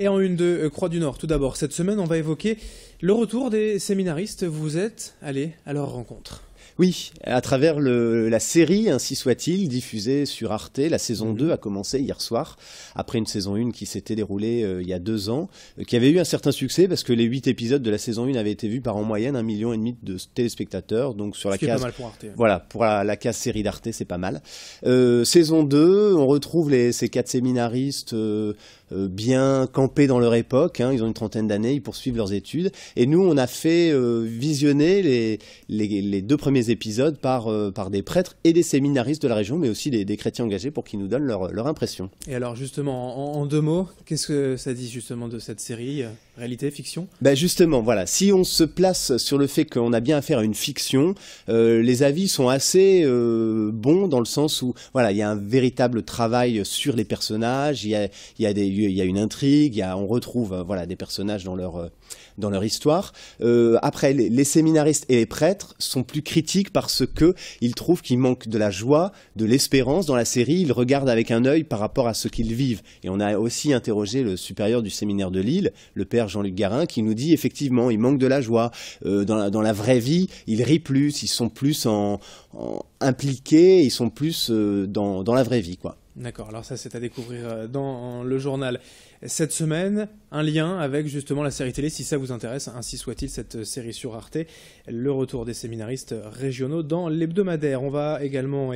Et en une de euh, Croix du Nord, tout d'abord, cette semaine, on va évoquer le retour des séminaristes. Vous êtes allés à leur rencontre. Oui, à travers la série, ainsi soit-il, diffusée sur Arte, la saison 2 mhm. a commencé hier soir, après une saison 1 qui s'était déroulée euh, il y a deux ans, euh, qui avait eu un certain succès parce que les huit épisodes de la saison 1 avaient été vus par en moyenne un million et demi de téléspectateurs. Donc sur la pas mal pour Arte. Voilà, pour la, la case série d'Arte, c'est pas mal. saison 2, on retrouve ces quatre séminaristes euh, bien campés dans leur époque. Hein. ils ont une trentaine d'années, ils poursuivent leurs études. Et nous, on a fait euh, visionner les, deux premiers épisodes euh, par, des prêtres et des séminaristes de la région, mais aussi des, chrétiens engagés pour qu'ils nous donnent leur, impression. Et alors justement, en, en deux mots, qu'est-ce que ça dit justement de cette série Réalité, fiction ben, Justement, voilà. Si on se place sur le fait qu'on a bien affaire à une fiction, euh, les avis sont assez euh, bons dans le sens où voilà, il y a un véritable travail sur les personnages, il y a, y, a y a, une intrigue, on retrouve euh, voilà, des personnages dans leur, dans leur histoire. Euh, après, les, séminaristes et les prêtres sont plus critiques parce que ils trouvent qu'il manque de la joie, de l'espérance dans la série. Ils regardent avec un œil par rapport à ce qu'ils vivent. Et on a aussi interrogé le supérieur du séminaire de Lille, le père Jean-Luc Garin, qui nous dit effectivement, il manque de la joie. Euh, dans, la, vraie vie, ils rient plus, ils sont plus en, impliqués, ils sont plus euh, dans, dans la vraie vie, quoi. D'accord, alors ça c'est à découvrir euh, dans le journal cette semaine. Un lien avec justement la série télé, si ça vous intéresse, ainsi soit-il, cette euh, série sur Arte, le retour des séminaristes régionaux dans l'hebdomadaire. On va également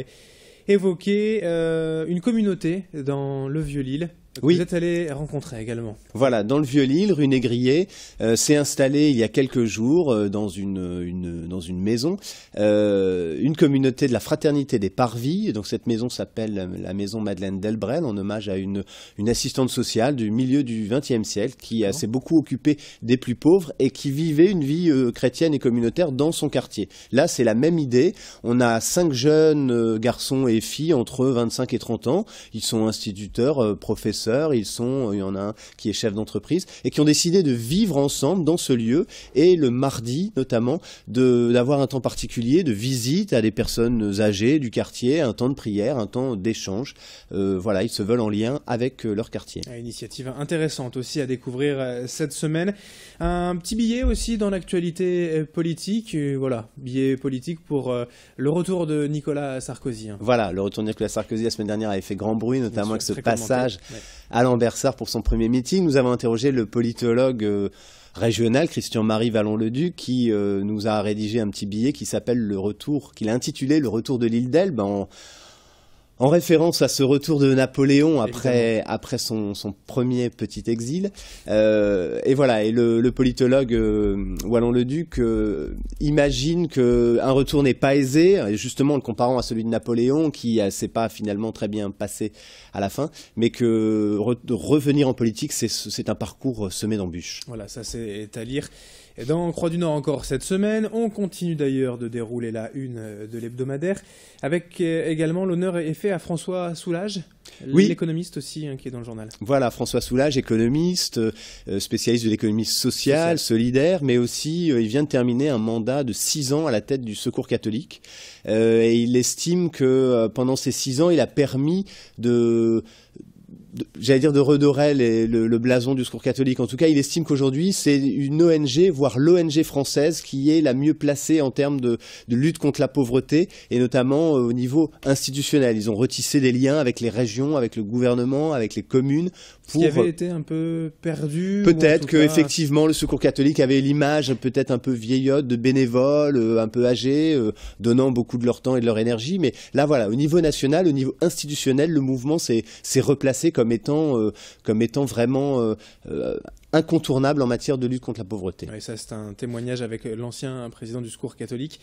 évoquer euh, une communauté dans le Vieux-Lille oui. Vous êtes allé rencontrer également. Voilà, dans le Vieux-Lille, rue Négrier, euh, s'est installée il y a quelques jours euh, dans, une, dans une maison, euh, une communauté de la Fraternité des Parvis. Donc cette maison s'appelle la maison Madeleine Delbrel, en hommage à une, assistante sociale du milieu du XXe siècle qui s'est beaucoup occupée des plus pauvres et qui vivait une vie chrétienne et communautaire dans son quartier. Là, c'est la même idée. On a cinq jeunes garçons et filles entre 25 et 30 ans. Ils sont instituteurs, professeurs, ils sont, il y en a un qui est chef d'entreprise, et qui ont décidé de vivre ensemble dans ce lieu, et le mardi notamment, d'avoir un temps particulier de visite à des personnes âgées du quartier, un temps de prière, un temps d'échange. Euh, voilà, ils se veulent en lien avec euh, leur quartier. Une ah, initiative intéressante aussi à découvrir euh, cette semaine. Un petit billet aussi dans l'actualité politique, voilà, billet politique pour le retour de Nicolas Sarkozy. Hein. Voilà, le retour de Nicolas Sarkozy la semaine dernière avait fait grand bruit, notamment avec ce passage Alain Bersard pour son premier meeting. Nous avons interrogé le politologue euh, régional Christian-Marie Vallon-Leduc qui euh, nous a rédigé un petit billet qui s'appelle le retour, qu'il a intitulé Le retour de l'île d'Elbe. En, en référence à ce retour de Napoléon après, après son, son, premier petit exil. Euh, et voilà, et le, le politologue euh, Wallon-le-Duc euh, imagine qu'un retour n'est pas aisé, et justement en le comparant à celui de Napoléon, qui ne s'est pas finalement très bien passé à la fin, mais que revenir en politique, c'est un parcours euh, semé d'embûches. Voilà, ça c'est à lire. Et dans Croix du Nord encore cette semaine, on continue d'ailleurs de dérouler la une euh, de l'hebdomadaire, avec euh, également l'honneur et fait à François Soulage, l'économiste aussi hein, qui est dans le journal. Voilà, François Soulage, économiste, euh, spécialiste de l'économie sociale, solidaire, mais aussi il vient de terminer un mandat de six ans à la tête du Secours catholique. et il estime que pendant ces six ans, il a permis de j'allais dire de redorer le, blason du secours catholique. En tout cas, il estime qu'aujourd'hui, c'est une ONG, voire l'ONG française, qui est la mieux placée en termes de, lutte contre la pauvreté, et notamment euh, au niveau institutionnel. Ils ont retissé des liens avec les régions, avec le gouvernement, avec les communes. Pour... qui avait été un peu perdu. Peut-être qu'effectivement, le secours catholique avait l'image peut-être un peu vieillotte de bénévoles, euh, un peu âgés, euh, donnant beaucoup de leur temps et de leur énergie. Mais là, voilà, au niveau national, au niveau institutionnel, le mouvement s'est replacé comme comme étant, euh, comme étant vraiment euh, euh, incontournable en matière de lutte contre la pauvreté. Oui, ça, c'est un témoignage avec l'ancien président du Secours catholique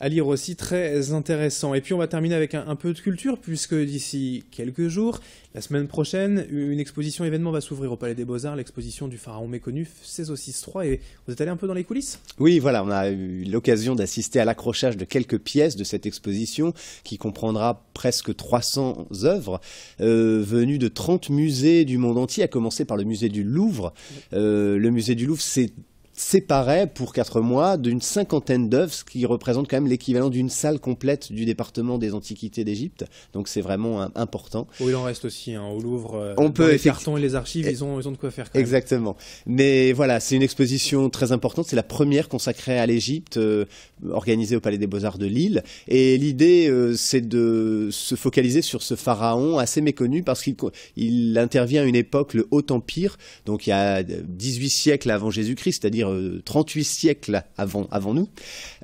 à lire aussi très intéressant. Et puis on va terminer avec un, peu de culture, puisque d'ici quelques jours, la semaine prochaine, une exposition événement va s'ouvrir au Palais des Beaux-Arts, l'exposition du pharaon méconnu 1663. Et vous êtes allé un peu dans les coulisses Oui, voilà, on a eu l'occasion d'assister à l'accrochage de quelques pièces de cette exposition, qui comprendra presque 300 œuvres euh, venues de 30 musées du monde entier, à commencer par le musée du Louvre, euh, le musée du Louvre, c'est séparait pour quatre mois d'une cinquantaine d'œuvres, ce qui représente quand même l'équivalent d'une salle complète du département des Antiquités d'Égypte. Donc c'est vraiment important. où oh, il en reste aussi hein, au Louvre. Euh, On peut les cartons et les archives, eh, ils ont, ils ont de quoi faire. exactement. Mais voilà, c'est une exposition très importante. C'est la première consacrée à l'Égypte, euh, organisée au Palais des Beaux Arts de Lille. Et l'idée, euh, c'est de se focaliser sur ce pharaon assez méconnu parce qu'il il intervient à une époque, le Haut Empire. Donc il y a 18 siècles avant Jésus-Christ, c'est-à-dire 38 euh, siècles avant, avant nous.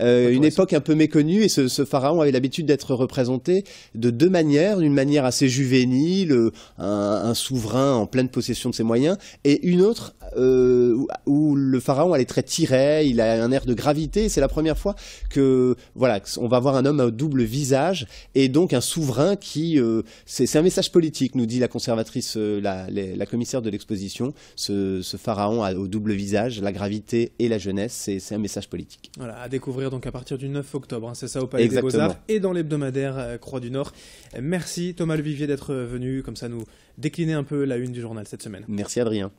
Euh, une époque un peu méconnue et ce, pharaon avait l'habitude d'être représenté de deux manières. D'une manière assez juvénile, un, souverain en pleine possession de ses moyens, et une autre euh, où, le pharaon allait très tiré, il a un air de gravité. C'est la première fois que voilà, on va voir un homme à double visage et donc un souverain qui c'est un message politique, nous dit la conservatrice, la, commissaire de l'exposition. Ce, pharaon au double visage, la gravité et la jeunesse. C'est un message politique. Voilà, à découvrir donc à partir du 9 octobre, hein, c'est ça au Palais des Beaux-Arts et dans l'hebdomadaire euh, Croix du Nord. Merci Thomas Vivier d'être venu comme ça nous décliner un peu la une du journal cette semaine. Merci Adrien.